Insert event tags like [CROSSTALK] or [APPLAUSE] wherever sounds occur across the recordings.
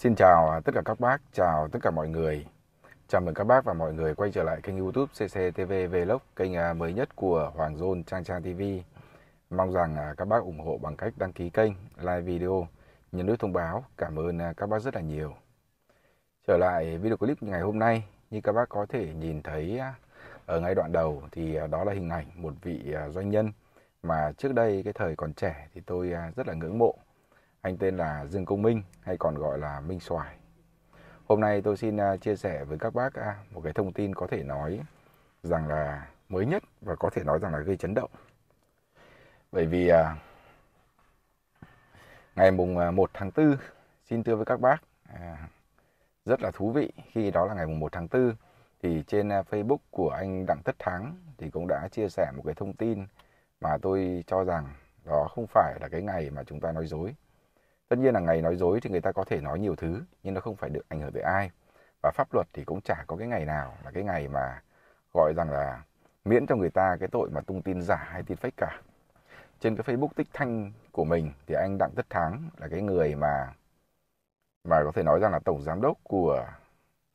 Xin chào tất cả các bác, chào tất cả mọi người. Chào mừng các bác và mọi người quay trở lại kênh YouTube CCTV Vlog, kênh à, mới nhất của Hoàng dôn Trang Trang TV. Mong rằng à, các bác ủng hộ bằng cách đăng ký kênh, like video, nhấn nút thông báo. Cảm ơn à, các bác rất là nhiều. Trở lại video clip ngày hôm nay, như các bác có thể nhìn thấy ở ngay đoạn đầu thì đó là hình ảnh một vị doanh nhân mà trước đây cái thời còn trẻ thì tôi rất là ngưỡng mộ anh tên là Dương Công Minh hay còn gọi là Minh xoài Hôm nay tôi xin à, chia sẻ với các bác à, một cái thông tin có thể nói rằng là mới nhất và có thể nói rằng là gây chấn động. Bởi vì à, ngày mùng 1 tháng 4 xin thưa với các bác rất là thú vị khi đó là ngày mùng 1 tháng 4 thì trên Facebook của anh Đặng Tất Thắng thì cũng đã chia sẻ một cái thông tin mà tôi cho rằng đó không phải là cái ngày mà chúng ta nói dối tất nhiên là ngày nói dối thì người ta có thể nói nhiều thứ nhưng nó không phải được ảnh hưởng tới ai và pháp luật thì cũng chả có cái ngày nào là cái ngày mà gọi rằng là miễn cho người ta cái tội mà tung tin giả hay tin fake cả trên cái facebook tích thanh của mình thì anh đặng tất thắng là cái người mà mà có thể nói rằng là tổng giám đốc của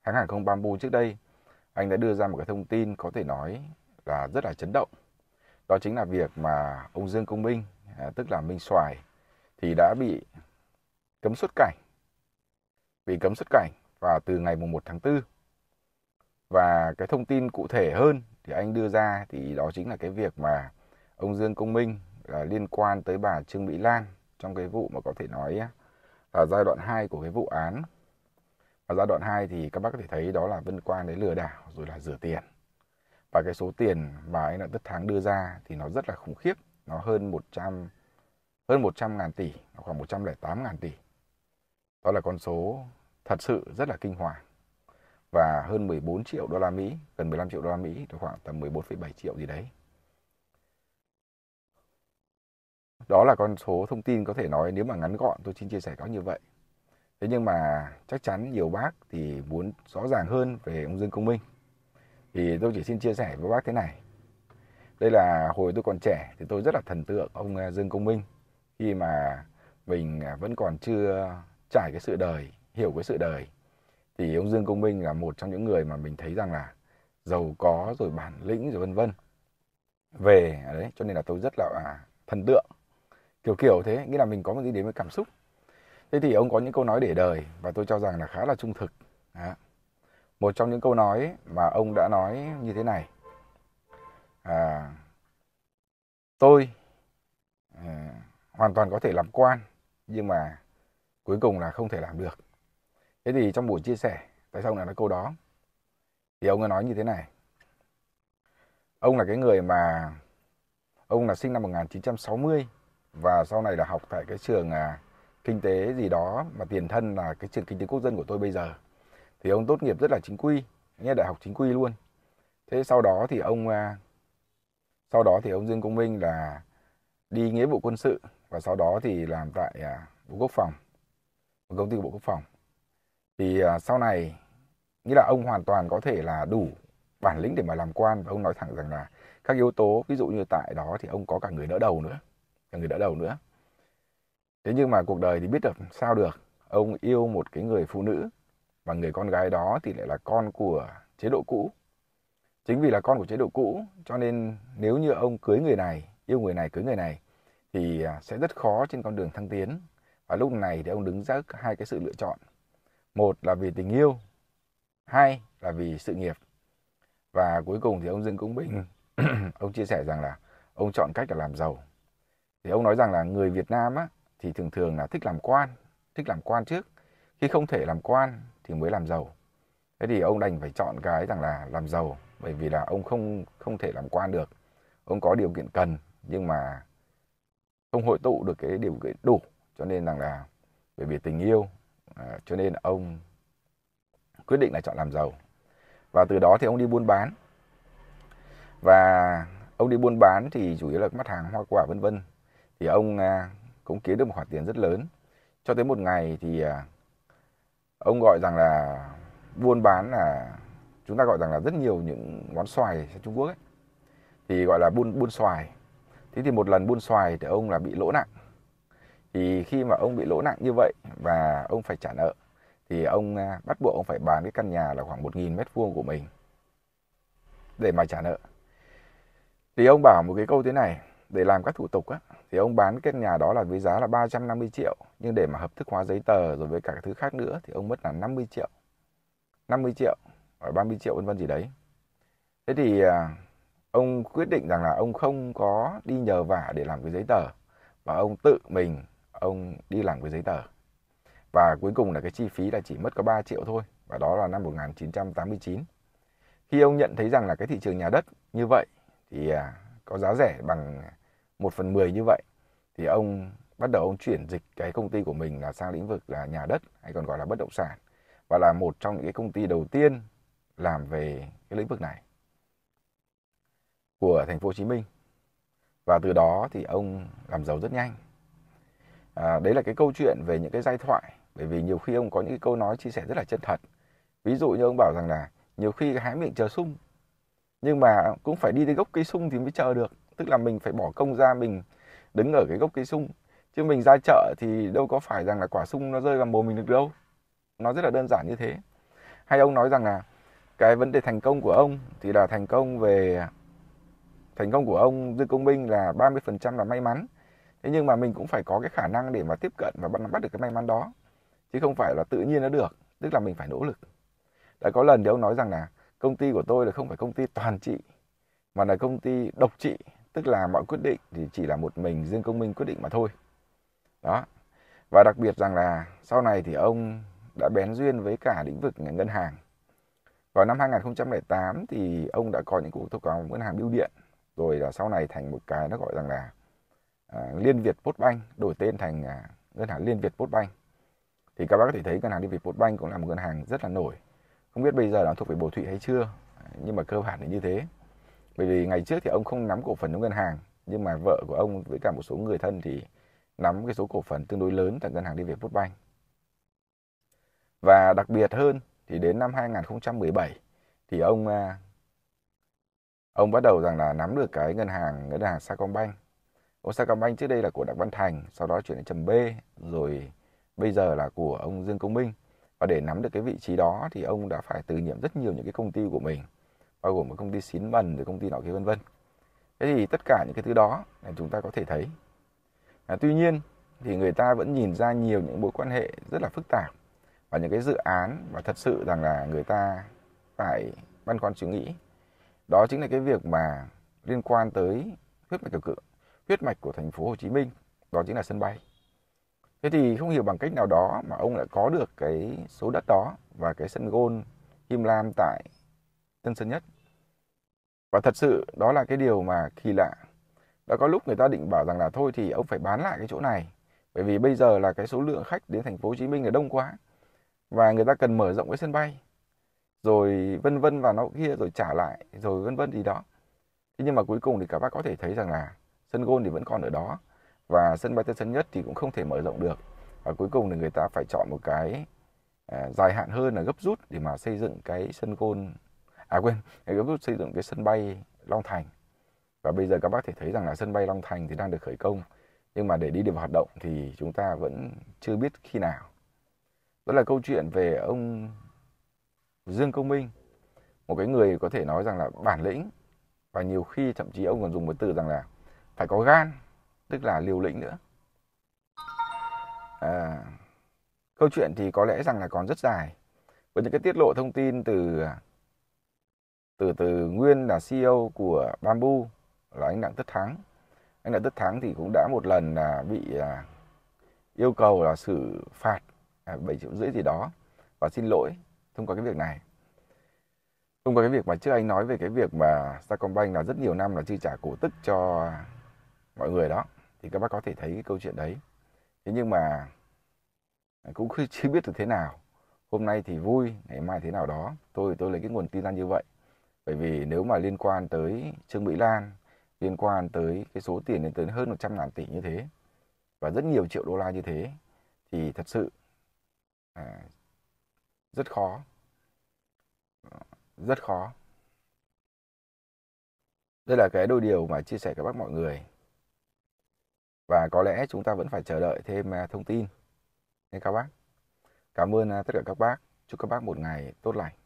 hãng hàng không bamboo trước đây anh đã đưa ra một cái thông tin có thể nói là rất là chấn động đó chính là việc mà ông dương công minh à, tức là minh xoài thì đã bị cấm xuất cảnh bị cấm xuất cảnh vào từ ngày mùng 1 tháng 4 và cái thông tin cụ thể hơn thì anh đưa ra thì đó chính là cái việc mà ông Dương Công Minh là liên quan tới bà Trương Mỹ Lan trong cái vụ mà có thể nói là giai đoạn 2 của cái vụ án. Và giai đoạn 2 thì các bác có thể thấy đó là vân quan đến lừa đảo rồi là rửa tiền. Và cái số tiền mà anh Đặng Tất Thắng đưa ra thì nó rất là khủng khiếp, nó hơn 100 hơn 100 ngàn tỷ, khoảng 108 ngàn tỷ. Đó là con số thật sự rất là kinh hoàng và hơn 14 triệu đô la Mỹ, gần 15 triệu đô la Mỹ, khoảng tầm 14,7 triệu gì đấy. Đó là con số thông tin có thể nói nếu mà ngắn gọn tôi xin chia sẻ có như vậy. Thế nhưng mà chắc chắn nhiều bác thì muốn rõ ràng hơn về ông Dương Công Minh. Thì tôi chỉ xin chia sẻ với bác thế này. Đây là hồi tôi còn trẻ thì tôi rất là thần tượng ông à, Dương Công Minh khi mà mình à, vẫn còn chưa trải cái sự đời hiểu cái sự đời thì ông Dương Công Minh là một trong những người mà mình thấy rằng là giàu có rồi bản lĩnh rồi vân vân về à đấy cho nên là tôi rất là à, thần tượng kiểu kiểu thế nghĩa là mình có một gì đến với cảm xúc thế thì ông có những câu nói để đời và tôi cho rằng là khá là trung thực đó. một trong những câu nói mà ông đã nói như thế này à, tôi à, hoàn toàn có thể làm quan nhưng mà cuối cùng là không thể làm được thế thì trong buổi chia sẻ tại sao ông lại nói câu đó thì ông ấy nói như thế này ông là cái người mà ông là sinh năm 1960 và sau này là học tại cái trường à, kinh tế gì đó mà tiền thân là cái trường kinh tế quốc dân của tôi bây giờ thì ông tốt nghiệp rất là chính quy nghe đại học chính quy luôn thế sau đó thì ông à, sau đó thì ông Dương Công Minh là đi nghĩa vụ quân sự và sau đó thì làm tại à, bộ quốc phòng công ty của Bộ Quốc phòng thì à, sau này nghĩa là ông hoàn toàn có thể là đủ bản lĩnh để mà làm quan và ông nói thẳng rằng là các yếu tố ví dụ như tại đó thì ông có cả người đỡ đầu nữa cả người đỡ đầu nữa thế nhưng mà cuộc đời thì biết được sao được ông yêu một cái người phụ nữ và người con gái đó thì lại là con của chế độ cũ chính vì là con của chế độ cũ cho nên nếu như ông cưới người này yêu người này cưới người này thì à, sẽ rất khó trên con đường thăng tiến và lúc này thì ông đứng giữa hai cái sự lựa chọn một là vì tình yêu hai là vì sự nghiệp và cuối cùng thì ông dương công bình [CLEARS THROAT] ông chia sẻ rằng là ông chọn cách là làm giàu thì ông nói rằng là người việt nam á, thì thường thường là thích làm quan thích làm quan trước khi không thể làm quan thì mới làm giàu thế thì ông đành phải chọn cái rằng là làm giàu bởi vì là ông không không thể làm quan được ông có điều kiện cần nhưng mà không hội tụ được cái điều kiện đủ cho nên rằng là bởi vì tình yêu à, cho nên ông quyết định là chọn làm giàu và từ đó thì ông đi buôn bán và ông đi buôn bán thì chủ yếu là mặt hàng hoa quả vân vân thì ông à, cũng kiếm được một khoản tiền rất lớn cho tới một ngày thì à, ông gọi rằng là buôn bán là chúng ta gọi rằng là rất nhiều những món xoài ở Trung Quốc ấy thì gọi là buôn buôn xoài thế thì một lần buôn xoài thì ông là bị lỗ nặng thì khi mà ông bị lỗ nặng như vậy và ông phải trả nợ thì ông à, bắt buộc ông phải bán cái căn nhà là khoảng 1.000 mét vuông của mình để mà trả nợ. Thì ông bảo một cái câu thế này, để làm các thủ tục á, thì ông bán căn nhà đó là với giá là 350 triệu, nhưng để mà hợp thức hóa giấy tờ rồi với cả thứ khác nữa thì ông mất là 50 triệu. 50 triệu, hoặc 30 triệu vân vân gì đấy. Thế thì à, ông quyết định rằng là ông không có đi nhờ vả để làm cái giấy tờ và ông tự mình ông đi làm với giấy tờ. Và cuối cùng là cái chi phí là chỉ mất có 3 triệu thôi và đó là năm 1989. Khi ông nhận thấy rằng là cái thị trường nhà đất như vậy thì à, có giá rẻ bằng 1 phần 10 như vậy thì ông bắt đầu ông chuyển dịch cái công ty của mình là sang lĩnh vực là nhà đất hay còn gọi là bất động sản và là một trong những cái công ty đầu tiên làm về cái lĩnh vực này của thành phố Hồ Chí Minh. Và từ đó thì ông làm giàu rất nhanh à, đấy là cái câu chuyện về những cái giai thoại bởi vì nhiều khi ông có những cái câu nói chia sẻ rất là chân thật ví dụ như ông bảo rằng là nhiều khi hái miệng chờ sung nhưng mà cũng phải đi tới gốc cây sung thì mới chờ được tức là mình phải bỏ công ra mình đứng ở cái gốc cây sung chứ mình ra chợ thì đâu có phải rằng là quả sung nó rơi vào mồm mình được đâu nó rất là đơn giản như thế hay ông nói rằng là cái vấn đề thành công của ông thì là thành công về thành công của ông Dương Công Minh là 30% là may mắn thế nhưng mà mình cũng phải có cái khả năng để mà tiếp cận và bắt bắt được cái may mắn đó chứ không phải là tự nhiên nó được tức là mình phải nỗ lực đã có lần thì ông nói rằng là công ty của tôi là không phải công ty toàn trị mà là công ty độc trị tức là mọi quyết định thì chỉ là một mình riêng công minh quyết định mà thôi đó và đặc biệt rằng là sau này thì ông đã bén duyên với cả lĩnh vực ngân hàng vào năm 2008 thì ông đã có những cuộc thâu tóm ngân hàng bưu điện rồi là sau này thành một cái nó gọi rằng là À, Liên Việt Postbank đổi tên thành à, ngân hàng Liên Việt Postbank. Thì các bác có thể thấy ngân hàng Liên Việt Postbank cũng là một ngân hàng rất là nổi. Không biết bây giờ nó thuộc về Bồ Thụy hay chưa, à, nhưng mà cơ bản là như thế. Bởi vì ngày trước thì ông không nắm cổ phần trong ngân hàng, nhưng mà vợ của ông với cả một số người thân thì nắm cái số cổ phần tương đối lớn tại ngân hàng Liên Việt Postbank. Và đặc biệt hơn thì đến năm 2017 thì ông ông bắt đầu rằng là nắm được cái ngân hàng ngân hàng Sacombank Osakambank trước đây là của Đặng Văn Thành, sau đó chuyển đến Trầm B, rồi bây giờ là của ông Dương Công Minh. Và để nắm được cái vị trí đó thì ông đã phải từ nhiệm rất nhiều những cái công ty của mình, bao gồm một công ty xín mần, rồi công ty nọ kia vân vân. Thế thì tất cả những cái thứ đó là chúng ta có thể thấy. À, tuy nhiên thì người ta vẫn nhìn ra nhiều những mối quan hệ rất là phức tạp và những cái dự án mà thật sự rằng là người ta phải băn khoăn suy nghĩ. Đó chính là cái việc mà liên quan tới huyết mạch cầu cự huyết mạch của thành phố Hồ Chí Minh đó chính là sân bay thế thì không hiểu bằng cách nào đó mà ông lại có được cái số đất đó và cái sân gôn Him Lam tại Tân Sơn Nhất và thật sự đó là cái điều mà kỳ lạ đã có lúc người ta định bảo rằng là thôi thì ông phải bán lại cái chỗ này bởi vì bây giờ là cái số lượng khách đến thành phố Hồ Chí Minh là đông quá và người ta cần mở rộng cái sân bay rồi vân vân và nó kia rồi trả lại rồi vân vân gì đó thế nhưng mà cuối cùng thì các bác có thể thấy rằng là sân gôn thì vẫn còn ở đó và sân bay tân sơn nhất thì cũng không thể mở rộng được và cuối cùng thì người ta phải chọn một cái à, dài hạn hơn là gấp rút để mà xây dựng cái sân gôn à quên gấp rút xây dựng cái sân bay long thành và bây giờ các bác thể thấy rằng là sân bay long thành thì đang được khởi công nhưng mà để đi được hoạt động thì chúng ta vẫn chưa biết khi nào đó là câu chuyện về ông dương công minh một cái người có thể nói rằng là bản lĩnh và nhiều khi thậm chí ông còn dùng một từ rằng là phải có gan tức là liều lĩnh nữa à, câu chuyện thì có lẽ rằng là còn rất dài với những cái tiết lộ thông tin từ à, từ từ nguyên là CEO của Bamboo là anh Đặng Tất Thắng anh Đặng Tất Thắng thì cũng đã một lần là bị à, yêu cầu là xử phạt à, bảy triệu rưỡi gì đó và xin lỗi thông qua cái việc này thông qua cái việc mà trước anh nói về cái việc mà Sacombank là rất nhiều năm là chi trả cổ tức cho mọi người đó thì các bác có thể thấy cái câu chuyện đấy thế nhưng mà cũng [LAUGHS] chưa biết được thế nào hôm nay thì vui ngày mai thế nào đó tôi tôi lấy cái nguồn tin ra như vậy bởi vì nếu mà liên quan tới trương mỹ lan liên quan tới cái số tiền lên tới hơn 100 ngàn tỷ như thế và rất nhiều triệu đô la như thế thì thật sự à, rất khó rất khó đây là cái đôi điều mà chia sẻ các bác mọi người và có lẽ chúng ta vẫn phải chờ đợi thêm à, thông tin. Thế các bác. Cảm ơn à, tất cả các bác. Chúc các bác một ngày tốt lành.